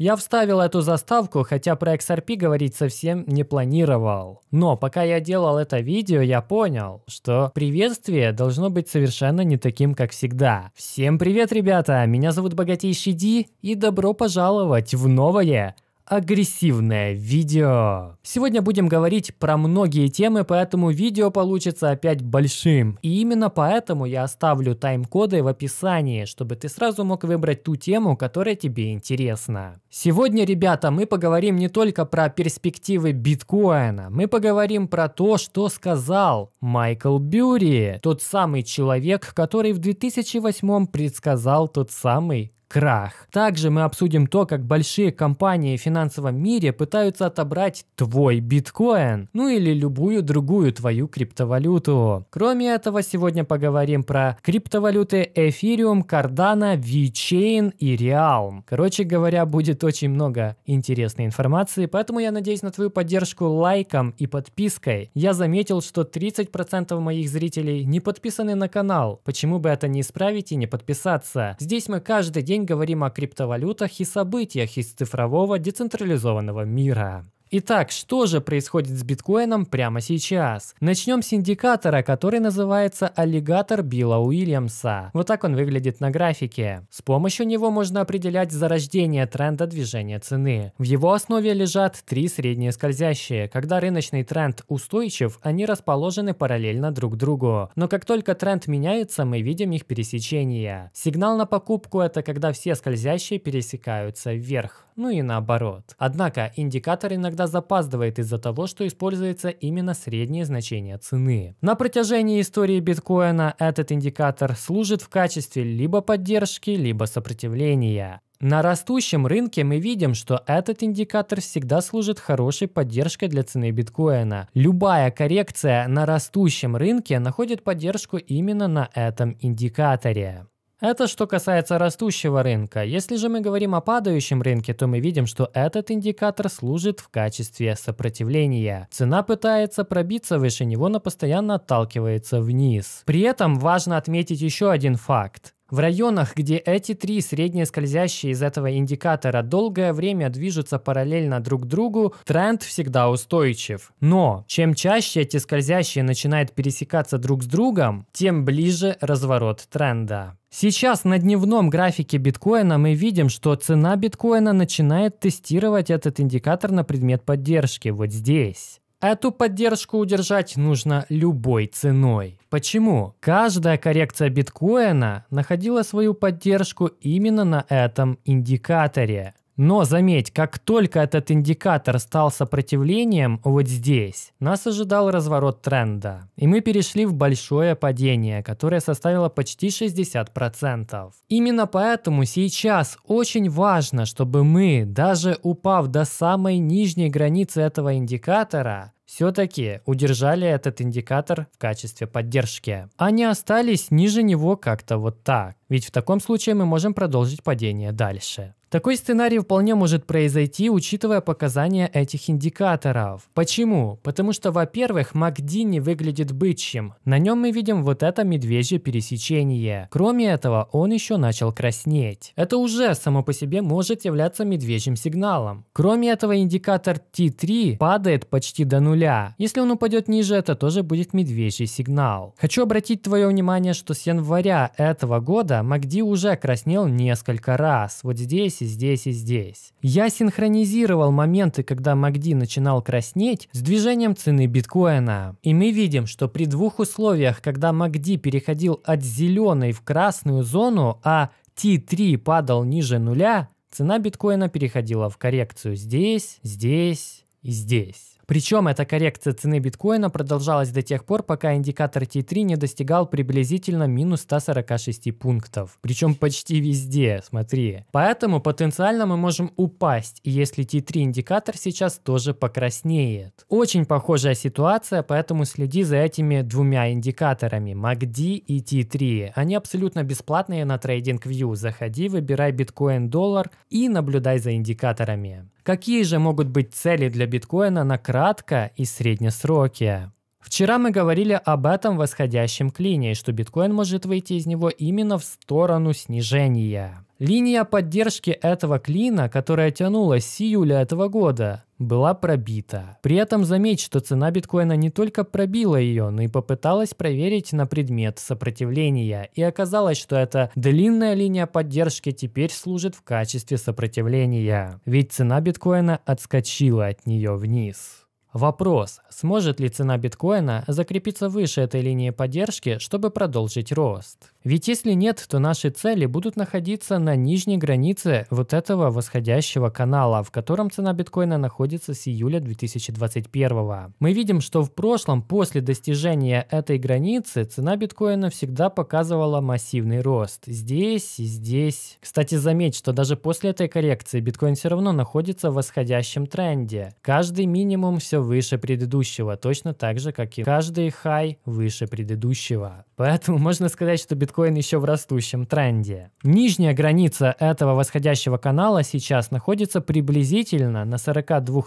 Я вставил эту заставку, хотя про XRP говорить совсем не планировал. Но пока я делал это видео, я понял, что приветствие должно быть совершенно не таким, как всегда. Всем привет, ребята! Меня зовут Богатейший Ди, и добро пожаловать в новое агрессивное видео. Сегодня будем говорить про многие темы, поэтому видео получится опять большим. И именно поэтому я оставлю тайм-коды в описании, чтобы ты сразу мог выбрать ту тему, которая тебе интересна. Сегодня, ребята, мы поговорим не только про перспективы биткоина, мы поговорим про то, что сказал Майкл Бюри, тот самый человек, который в 2008 предсказал тот самый крах. Также мы обсудим то, как большие компании в финансовом мире пытаются отобрать твой биткоин, ну или любую другую твою криптовалюту. Кроме этого, сегодня поговорим про криптовалюты Ethereum, Cardano, VeChain и Realm. Короче говоря, будет очень много интересной информации, поэтому я надеюсь на твою поддержку лайком и подпиской. Я заметил, что 30% моих зрителей не подписаны на канал. Почему бы это не исправить и не подписаться? Здесь мы каждый день день говорим о криптовалютах и событиях из цифрового децентрализованного мира. Итак, что же происходит с биткоином прямо сейчас? Начнем с индикатора, который называется аллигатор Билла Уильямса. Вот так он выглядит на графике. С помощью него можно определять зарождение тренда движения цены. В его основе лежат три средние скользящие. Когда рыночный тренд устойчив, они расположены параллельно друг другу. Но как только тренд меняется, мы видим их пересечение. Сигнал на покупку – это когда все скользящие пересекаются вверх ну и наоборот. Однако индикатор иногда запаздывает из-за того, что используется именно среднее значение цены. На протяжении истории биткоина этот индикатор служит в качестве либо поддержки, либо сопротивления. На растущем рынке мы видим, что этот индикатор всегда служит хорошей поддержкой для цены биткоина. Любая коррекция на растущем рынке находит поддержку именно на этом индикаторе. Это что касается растущего рынка. Если же мы говорим о падающем рынке, то мы видим, что этот индикатор служит в качестве сопротивления. Цена пытается пробиться выше него, но постоянно отталкивается вниз. При этом важно отметить еще один факт. В районах, где эти три средние скользящие из этого индикатора долгое время движутся параллельно друг другу, тренд всегда устойчив. Но чем чаще эти скользящие начинают пересекаться друг с другом, тем ближе разворот тренда. Сейчас на дневном графике биткоина мы видим, что цена биткоина начинает тестировать этот индикатор на предмет поддержки вот здесь. Эту поддержку удержать нужно любой ценой. Почему? Каждая коррекция биткоина находила свою поддержку именно на этом индикаторе. Но заметь, как только этот индикатор стал сопротивлением вот здесь, нас ожидал разворот тренда. И мы перешли в большое падение, которое составило почти 60%. Именно поэтому сейчас очень важно, чтобы мы, даже упав до самой нижней границы этого индикатора, все-таки удержали этот индикатор в качестве поддержки, Они а остались ниже него как-то вот так ведь в таком случае мы можем продолжить падение дальше. Такой сценарий вполне может произойти, учитывая показания этих индикаторов. Почему? Потому что, во-первых, MACD не выглядит бычьим. На нем мы видим вот это медвежье пересечение. Кроме этого, он еще начал краснеть. Это уже само по себе может являться медвежьим сигналом. Кроме этого, индикатор T3 падает почти до нуля. Если он упадет ниже, это тоже будет медвежий сигнал. Хочу обратить твое внимание, что с января этого года это Магди уже краснел несколько раз, вот здесь и здесь и здесь. Я синхронизировал моменты, когда Магди начинал краснеть, с движением цены биткоина. И мы видим, что при двух условиях, когда Магди переходил от зеленой в красную зону, а T3 падал ниже нуля, цена биткоина переходила в коррекцию здесь, здесь и здесь. Причем эта коррекция цены биткоина продолжалась до тех пор, пока индикатор T3 не достигал приблизительно минус 146 пунктов. Причем почти везде, смотри. Поэтому потенциально мы можем упасть, если T3 индикатор сейчас тоже покраснеет. Очень похожая ситуация, поэтому следи за этими двумя индикаторами, MACD и T3. Они абсолютно бесплатные на TradingView. Заходи, выбирай биткоин-доллар и наблюдай за индикаторами. Какие же могут быть цели для биткоина на кратко и среднесроки? Вчера мы говорили об этом восходящем клине линии, что биткоин может выйти из него именно в сторону снижения. Линия поддержки этого клина, которая тянулась с июля этого года, была пробита. При этом заметь, что цена биткоина не только пробила ее, но и попыталась проверить на предмет сопротивления. И оказалось, что эта длинная линия поддержки теперь служит в качестве сопротивления. Ведь цена биткоина отскочила от нее вниз. Вопрос, сможет ли цена биткоина закрепиться выше этой линии поддержки, чтобы продолжить рост? Ведь если нет, то наши цели будут находиться на нижней границе вот этого восходящего канала, в котором цена биткоина находится с июля 2021. Мы видим, что в прошлом, после достижения этой границы, цена биткоина всегда показывала массивный рост. Здесь и здесь. Кстати, заметь, что даже после этой коррекции биткоин все равно находится в восходящем тренде. Каждый минимум все выше предыдущего, точно так же, как и каждый хай выше предыдущего. Поэтому можно сказать, что биткоин биткоин еще в растущем тренде. Нижняя граница этого восходящего канала сейчас находится приблизительно на 42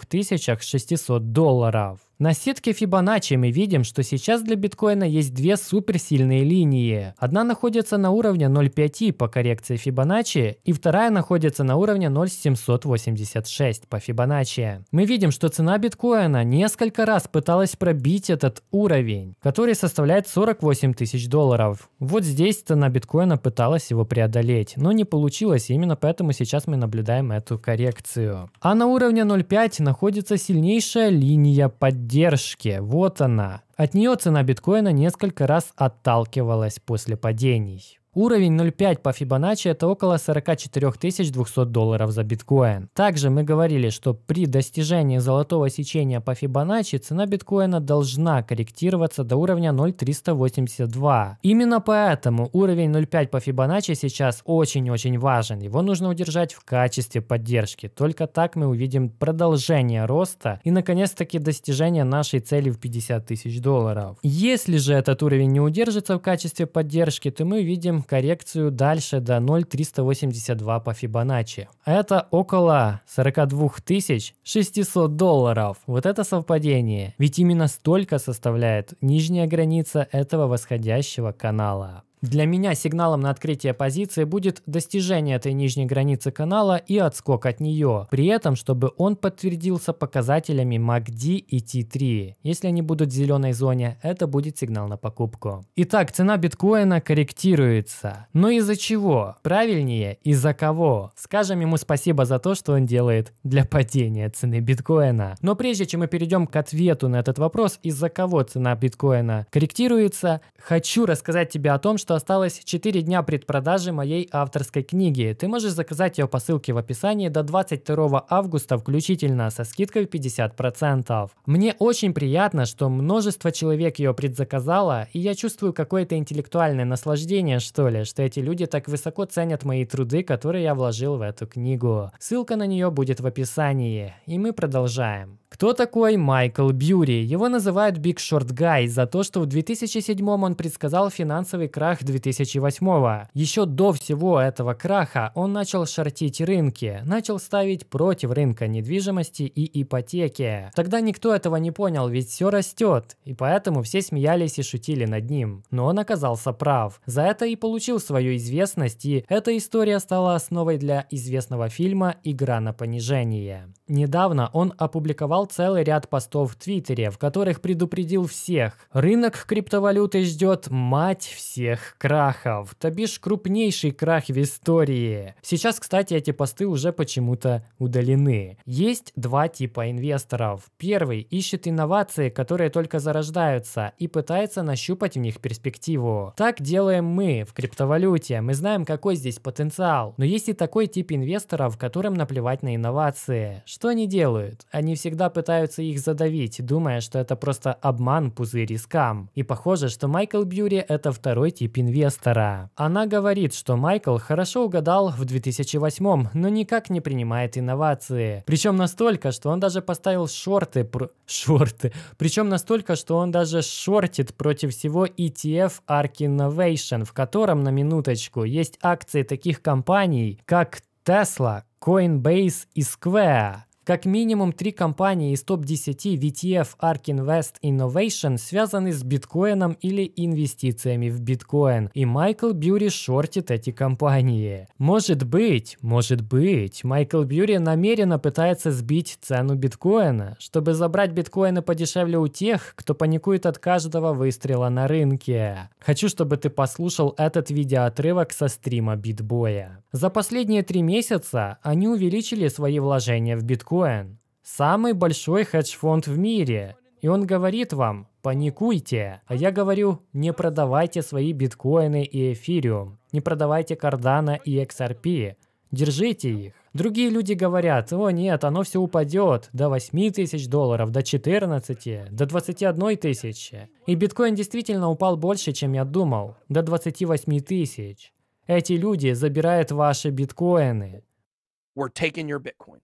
600 долларов. На сетке Fibonacci мы видим, что сейчас для биткоина есть две суперсильные линии. Одна находится на уровне 0.5 по коррекции Fibonacci, и вторая находится на уровне 0.786 по Fibonacci. Мы видим, что цена биткоина несколько раз пыталась пробить этот уровень, который составляет 48 тысяч долларов. Вот здесь цена биткоина пыталась его преодолеть, но не получилось, именно поэтому сейчас мы наблюдаем эту коррекцию. А на уровне 0.5 находится сильнейшая линия поддержки поддержке. Вот она. От нее цена биткоина несколько раз отталкивалась после падений. Уровень 0.5 по Fibonacci это около 44 200 долларов за биткоин. Также мы говорили, что при достижении золотого сечения по Fibonacci цена биткоина должна корректироваться до уровня 0.382. Именно поэтому уровень 0.5 по Fibonacci сейчас очень-очень важен. Его нужно удержать в качестве поддержки. Только так мы увидим продолжение роста и наконец-таки достижение нашей цели в 50 тысяч долларов. Если же этот уровень не удержится в качестве поддержки, то мы видим коррекцию дальше до 0,382 по Фибоначчи. Это около 42 600 долларов. Вот это совпадение. Ведь именно столько составляет нижняя граница этого восходящего канала. Для меня сигналом на открытие позиции будет достижение этой нижней границы канала и отскок от нее, при этом, чтобы он подтвердился показателями MACD и T3. Если они будут в зеленой зоне, это будет сигнал на покупку. Итак, цена биткоина корректируется. Но из-за чего? Правильнее, из-за кого? Скажем ему спасибо за то, что он делает для падения цены биткоина. Но прежде чем мы перейдем к ответу на этот вопрос, из-за кого цена биткоина корректируется, хочу рассказать тебе о том, что осталось 4 дня предпродажи моей авторской книги. Ты можешь заказать ее по ссылке в описании до 22 августа включительно со скидкой 50%. Мне очень приятно, что множество человек ее предзаказало, и я чувствую какое-то интеллектуальное наслаждение, что ли, что эти люди так высоко ценят мои труды, которые я вложил в эту книгу. Ссылка на нее будет в описании. И мы продолжаем. Кто такой Майкл Бьюри? Его называют Big Short Guy за то, что в 2007 он предсказал финансовый крах 2008-го. Еще до всего этого краха он начал шортить рынки, начал ставить против рынка недвижимости и ипотеки. Тогда никто этого не понял, ведь все растет, и поэтому все смеялись и шутили над ним. Но он оказался прав. За это и получил свою известность, и эта история стала основой для известного фильма «Игра на понижение». Недавно он опубликовал целый ряд постов в Твиттере, в которых предупредил всех. Рынок криптовалюты ждет мать всех крах крахов, то бишь крупнейший крах в истории. Сейчас, кстати, эти посты уже почему-то удалены. Есть два типа инвесторов. Первый ищет инновации, которые только зарождаются, и пытается нащупать в них перспективу. Так делаем мы в криптовалюте. Мы знаем, какой здесь потенциал. Но есть и такой тип инвесторов, которым наплевать на инновации. Что они делают? Они всегда пытаются их задавить, думая, что это просто обман, пузырь и скам. И похоже, что Майкл Бьюри это второй тип инвестора. Она говорит, что Майкл хорошо угадал в 2008, но никак не принимает инновации. Причем настолько, что он даже поставил шорты... Про... Шорты. Причем настолько, что он даже шортит против всего ETF ARK Innovation, в котором, на минуточку, есть акции таких компаний, как Tesla, Coinbase и Square. Как минимум три компании из топ-10 VTF ARK Invest Innovation связаны с биткоином или инвестициями в биткоин, и Майкл Бьюри шортит эти компании. Может быть, может быть, Майкл Бьюри намеренно пытается сбить цену биткоина, чтобы забрать биткоины подешевле у тех, кто паникует от каждого выстрела на рынке. Хочу, чтобы ты послушал этот видеоотрывок со стрима Битбоя. За последние три месяца они увеличили свои вложения в биткоин. Самый большой хедж-фонд в мире. И он говорит вам, паникуйте. А я говорю, не продавайте свои биткоины и эфириум. Не продавайте кардана и XRP. Держите их. Другие люди говорят, о нет, оно все упадет до 8 тысяч долларов, до 14, до 21 тысячи. И биткоин действительно упал больше, чем я думал, до 28 тысяч. Эти люди забирают ваши биткоины. We're taking your Bitcoin.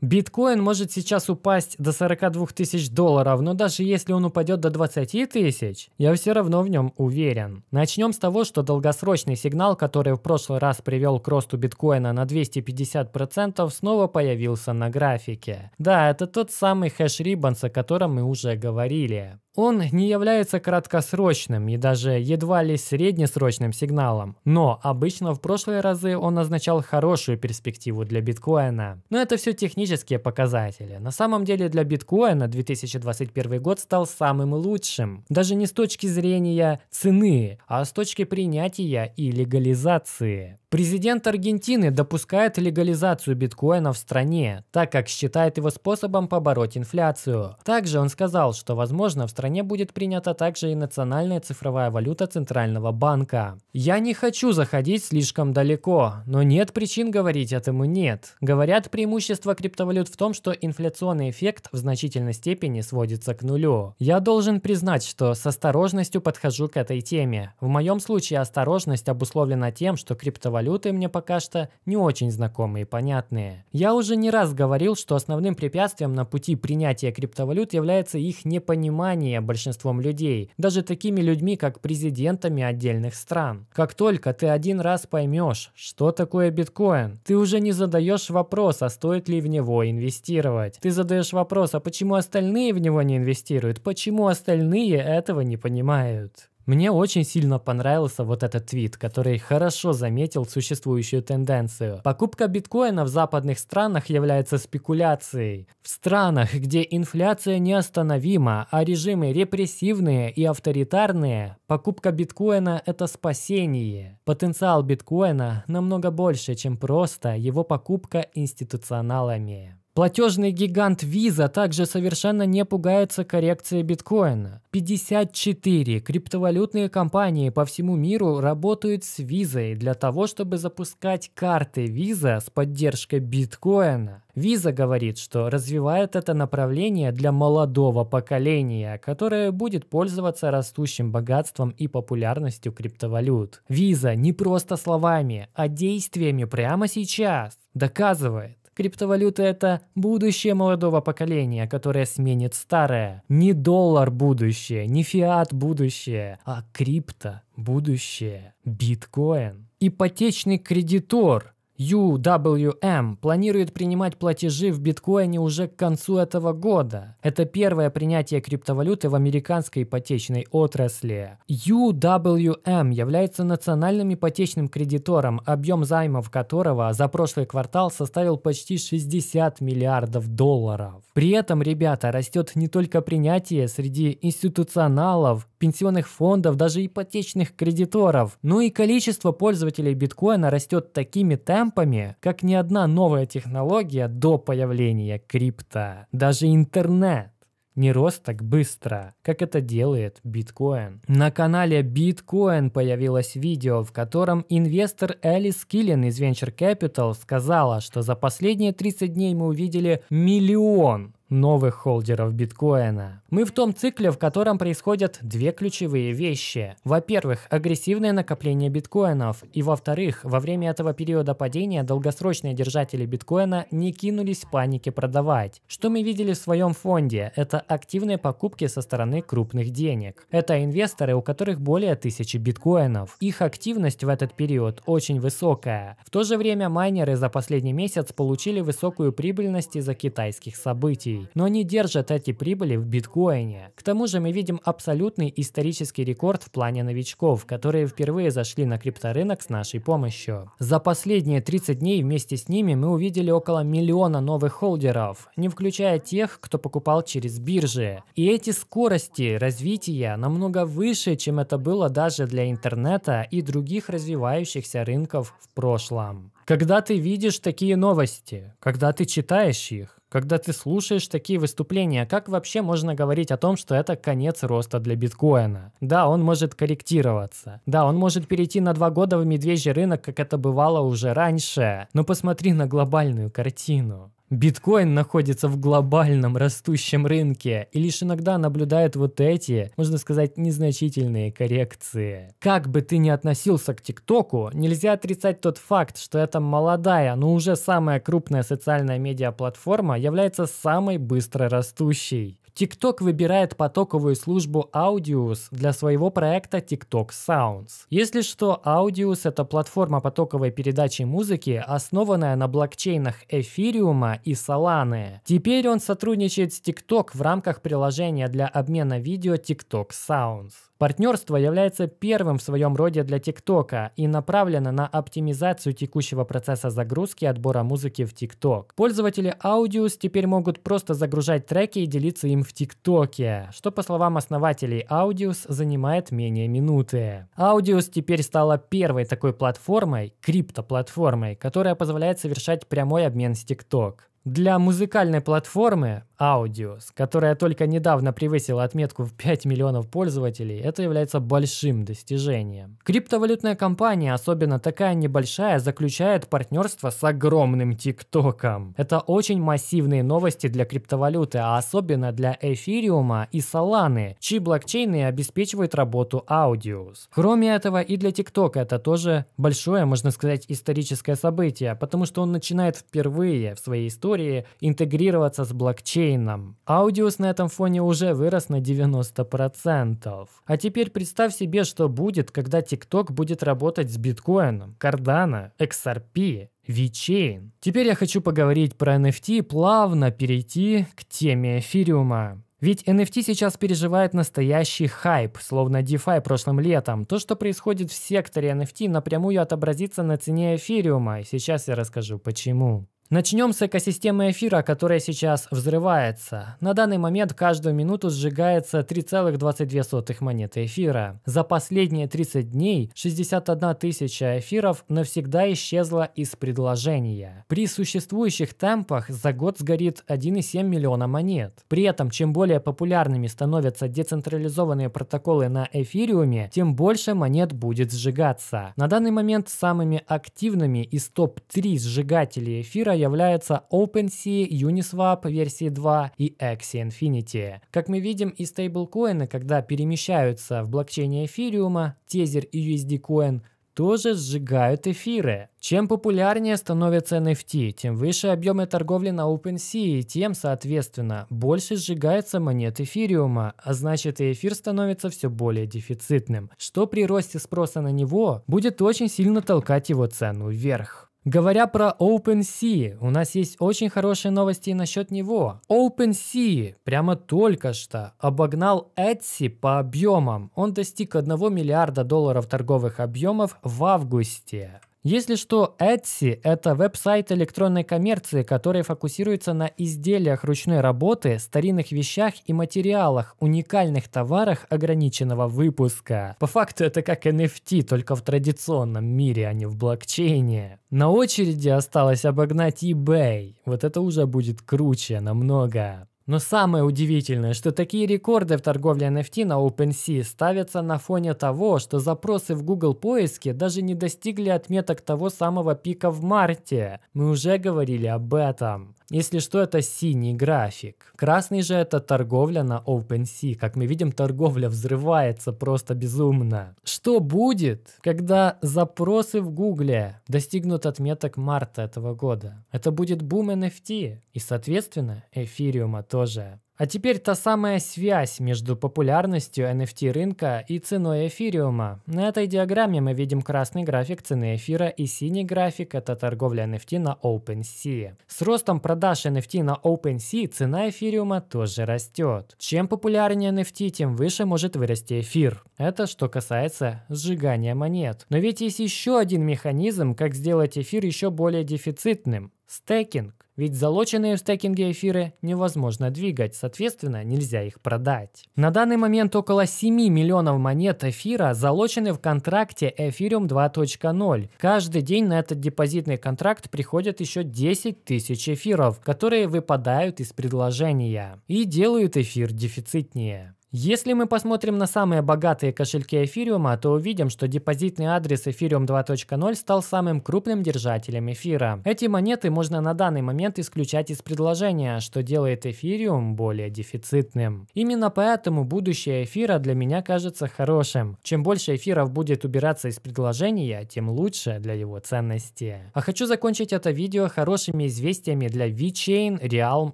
Биткоин может сейчас упасть до 42 тысяч долларов, но даже если он упадет до 20 тысяч, я все равно в нем уверен. Начнем с того, что долгосрочный сигнал, который в прошлый раз привел к росту биткоина на 250%, снова появился на графике. Да, это тот самый хэш Риббонс, о котором мы уже говорили. Он не является краткосрочным и даже едва ли среднесрочным сигналом, но обычно в прошлые разы он означал хорошую перспективу для биткоина. Но это все технические показатели. На самом деле для биткоина 2021 год стал самым лучшим. Даже не с точки зрения цены, а с точки принятия и легализации. Президент Аргентины допускает легализацию биткоина в стране, так как считает его способом побороть инфляцию. Также он сказал, что возможно в стране будет принята также и национальная цифровая валюта Центрального банка. «Я не хочу заходить слишком далеко, но нет причин говорить этому нет». Говорят, преимущество криптовалют в том, что инфляционный эффект в значительной степени сводится к нулю. Я должен признать, что с осторожностью подхожу к этой теме. В моем случае осторожность обусловлена тем, что криптовалюта валюты мне пока что не очень знакомы и понятные. Я уже не раз говорил, что основным препятствием на пути принятия криптовалют является их непонимание большинством людей, даже такими людьми, как президентами отдельных стран. Как только ты один раз поймешь, что такое биткоин, ты уже не задаешь вопрос, а стоит ли в него инвестировать. Ты задаешь вопрос, а почему остальные в него не инвестируют, почему остальные этого не понимают. Мне очень сильно понравился вот этот твит, который хорошо заметил существующую тенденцию. Покупка биткоина в западных странах является спекуляцией. В странах, где инфляция неостановима, а режимы репрессивные и авторитарные, покупка биткоина – это спасение. Потенциал биткоина намного больше, чем просто его покупка институционалами. Платежный гигант Visa также совершенно не пугается коррекции биткоина. 54 криптовалютные компании по всему миру работают с Visa для того, чтобы запускать карты Visa с поддержкой биткоина. Visa говорит, что развивает это направление для молодого поколения, которое будет пользоваться растущим богатством и популярностью криптовалют. Visa не просто словами, а действиями прямо сейчас доказывает, Криптовалюта – это будущее молодого поколения, которое сменит старое. Не доллар будущее, не фиат будущее, а крипто будущее. Биткоин. Ипотечный кредитор UWM планирует принимать платежи в биткоине уже к концу этого года. Это первое принятие криптовалюты в американской ипотечной отрасли. UWM является национальным ипотечным кредитором, объем займов которого за прошлый квартал составил почти 60 миллиардов долларов. При этом, ребята, растет не только принятие среди институционалов, пенсионных фондов, даже ипотечных кредиторов, но и количество пользователей биткоина растет такими темпами, темпами, как ни одна новая технология до появления крипто, даже интернет не рос так быстро, как это делает биткоин. На канале Биткоин появилось видео, в котором инвестор Элис Киллин из Venture Capital сказала, что за последние 30 дней мы увидели миллион новых холдеров биткоина. Мы в том цикле, в котором происходят две ключевые вещи. Во-первых, агрессивное накопление биткоинов. И во-вторых, во время этого периода падения долгосрочные держатели биткоина не кинулись в панике продавать. Что мы видели в своем фонде? Это активные покупки со стороны крупных денег. Это инвесторы, у которых более тысячи биткоинов. Их активность в этот период очень высокая. В то же время майнеры за последний месяц получили высокую прибыльность из-за китайских событий рублей, но они держат эти прибыли в биткоине. К тому же мы видим абсолютный исторический рекорд в плане новичков, которые впервые зашли на крипторынок с нашей помощью. За последние 30 дней вместе с ними мы увидели около миллиона новых холдеров, не включая тех, кто покупал через биржи. И эти скорости развития намного выше, чем это было даже для интернета и других развивающихся рынков в прошлом. Когда ты видишь такие новости, когда ты читаешь их, когда ты слушаешь такие выступления, как вообще можно говорить о том, что это конец роста для биткоина? Да, он может корректироваться. Да, он может перейти на два года в медвежий рынок, как это бывало уже раньше. Но посмотри на глобальную картину. Биткоин находится в глобальном растущем рынке и лишь иногда наблюдает вот эти, можно сказать, незначительные коррекции. Как бы ты ни относился к ТикТоку, нельзя отрицать тот факт, что эта молодая, но уже самая крупная социальная медиаплатформа является самой быстро растущей. TikTok выбирает потоковую службу Audius для своего проекта TikTok Sounds. Если что, Audius — это платформа потоковой передачи музыки, основанная на блокчейнах Эфириума и Solana. Теперь он сотрудничает с TikTok в рамках приложения для обмена видео TikTok Sounds. Партнерство является первым в своем роде для TikTok и направлено на оптимизацию текущего процесса загрузки и отбора музыки в TikTok. Пользователи Audius теперь могут просто загружать треки и делиться им в TikTok, что, по словам основателей Audius, занимает менее минуты. Audius теперь стала первой такой платформой, криптоплатформой, которая позволяет совершать прямой обмен с TikTok. Для музыкальной платформы Audios, которая только недавно превысила отметку в 5 миллионов пользователей, это является большим достижением. Криптовалютная компания, особенно такая небольшая, заключает партнерство с огромным ТикТоком. Это очень массивные новости для криптовалюты, а особенно для эфириума и Соланы, чьи блокчейны обеспечивают работу Audios. Кроме этого и для ТикТока это тоже большое, можно сказать, историческое событие, потому что он начинает впервые в своей истории интегрироваться с блокчейном Рейном. Аудиус на этом фоне уже вырос на 90%. А теперь представь себе, что будет, когда TikTok будет работать с биткоином, Cardano, XRP, VeChain. Теперь я хочу поговорить про NFT и плавно перейти к теме эфириума. Ведь NFT сейчас переживает настоящий хайп, словно DeFi прошлым летом. То, что происходит в секторе NFT, напрямую отобразится на цене эфириума, и сейчас я расскажу почему. Начнем с экосистемы эфира, которая сейчас взрывается. На данный момент каждую минуту сжигается 3,22 монеты эфира. За последние 30 дней 61 тысяча эфиров навсегда исчезла из предложения. При существующих темпах за год сгорит 1,7 миллиона монет. При этом, чем более популярными становятся децентрализованные протоколы на эфириуме, тем больше монет будет сжигаться. На данный момент самыми активными из топ-3 сжигателей эфира являются OpenSea, Uniswap версии 2 и Axie Infinity. Как мы видим, и стейблкоины, когда перемещаются в блокчейне эфириума, тезер и USD Coin тоже сжигают эфиры. Чем популярнее становится NFT, тем выше объемы торговли на OpenSea, и тем, соответственно, больше сжигается монет эфириума, а значит и эфир становится все более дефицитным, что при росте спроса на него будет очень сильно толкать его цену вверх. Говоря про OpenSea, у нас есть очень хорошие новости насчет него. OpenSea прямо только что обогнал Etsy по объемам. Он достиг 1 миллиарда долларов торговых объемов в августе. Если что, Etsy – это веб-сайт электронной коммерции, который фокусируется на изделиях ручной работы, старинных вещах и материалах, уникальных товарах ограниченного выпуска. По факту это как NFT, только в традиционном мире, а не в блокчейне. На очереди осталось обогнать eBay. Вот это уже будет круче намного. Но самое удивительное, что такие рекорды в торговле NFT на OpenSea ставятся на фоне того, что запросы в Google поиске даже не достигли отметок того самого пика в марте. Мы уже говорили об этом. Если что, это синий график. Красный же это торговля на OpenSea. Как мы видим, торговля взрывается просто безумно. Что будет, когда запросы в Гугле достигнут отметок марта этого года? Это будет бум NFT и, соответственно, эфириума тоже. А теперь та самая связь между популярностью NFT рынка и ценой эфириума. На этой диаграмме мы видим красный график цены эфира и синий график – это торговля NFT на OpenSea. С ростом продаж NFT на OpenSea цена эфириума тоже растет. Чем популярнее NFT, тем выше может вырасти эфир. Это что касается сжигания монет. Но ведь есть еще один механизм, как сделать эфир еще более дефицитным – стекинг. Ведь залоченные в стейкинге эфиры невозможно двигать, соответственно, нельзя их продать. На данный момент около 7 миллионов монет эфира залочены в контракте Ethereum 2.0. Каждый день на этот депозитный контракт приходят еще 10 тысяч эфиров, которые выпадают из предложения и делают эфир дефицитнее. Если мы посмотрим на самые богатые кошельки эфириума, то увидим, что депозитный адрес Ethereum 2.0 стал самым крупным держателем эфира. Эти монеты можно на данный момент исключать из предложения, что делает эфириум более дефицитным. Именно поэтому будущее эфира для меня кажется хорошим. Чем больше эфиров будет убираться из предложения, тем лучше для его ценности. А хочу закончить это видео хорошими известиями для VeChain, Realm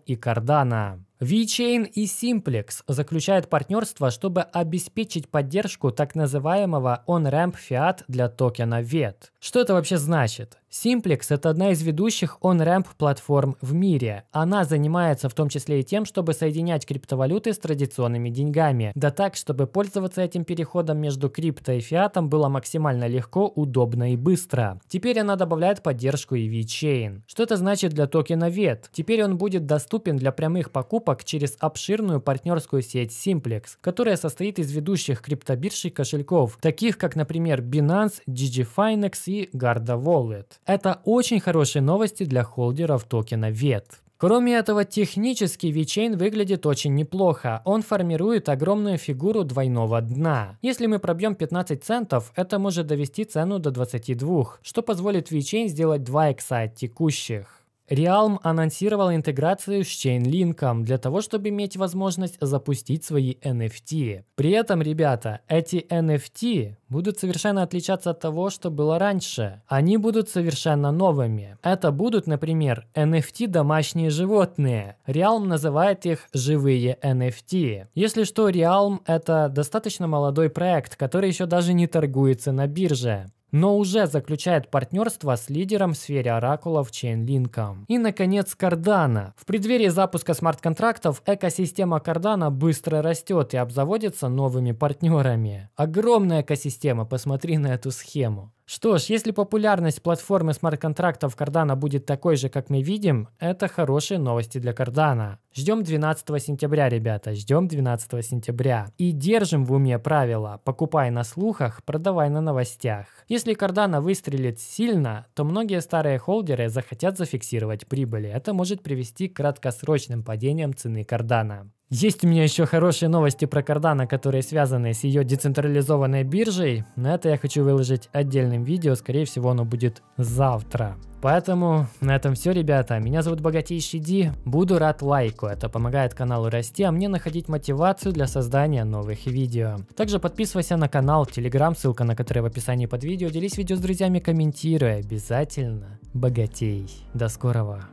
и Cardano. VeChain и Simplex заключают партнерство, чтобы обеспечить поддержку так называемого on-ramp Fiat для токена VET. Что это вообще значит? Simplex – это одна из ведущих on-ramp платформ в мире. Она занимается в том числе и тем, чтобы соединять криптовалюты с традиционными деньгами. Да так, чтобы пользоваться этим переходом между крипто и фиатом было максимально легко, удобно и быстро. Теперь она добавляет поддержку и VeChain. Что это значит для токена VET? Теперь он будет доступен для прямых покупок через обширную партнерскую сеть Simplex, которая состоит из ведущих криптобирж и кошельков, таких как, например, Binance, DigiFinex и Garda Wallet. Это очень хорошие новости для холдеров токена VET. Кроме этого, технически VeChain выглядит очень неплохо. Он формирует огромную фигуру двойного дна. Если мы пробьем 15 центов, это может довести цену до 22, что позволит VeChain сделать 2 экса от текущих. Realm анонсировал интеграцию с Chainlink для того, чтобы иметь возможность запустить свои NFT. При этом, ребята, эти NFT будут совершенно отличаться от того, что было раньше. Они будут совершенно новыми. Это будут, например, NFT домашние животные. Realm называет их живые NFT. Если что, Realm это достаточно молодой проект, который еще даже не торгуется на бирже но уже заключает партнерство с лидером в сфере оракулов Чейнлинком. И, наконец, Cardano. В преддверии запуска смарт-контрактов экосистема Cardano быстро растет и обзаводится новыми партнерами. Огромная экосистема, посмотри на эту схему. Что ж, если популярность платформы смарт-контрактов Cardano будет такой же, как мы видим, это хорошие новости для Cardano. Ждем 12 сентября, ребята, ждем 12 сентября. И держим в уме правило «покупай на слухах, продавай на новостях». Если Cardano выстрелит сильно, то многие старые холдеры захотят зафиксировать прибыли. Это может привести к краткосрочным падениям цены Cardano. Есть у меня еще хорошие новости про Кардана, которые связаны с ее децентрализованной биржей. На это я хочу выложить отдельным видео, скорее всего оно будет завтра. Поэтому на этом все, ребята. Меня зовут Богатейший Ди. Буду рад лайку, это помогает каналу расти, а мне находить мотивацию для создания новых видео. Также подписывайся на канал, телеграм, ссылка на который в описании под видео. Делись видео с друзьями, комментируй. Обязательно богатей. До скорого.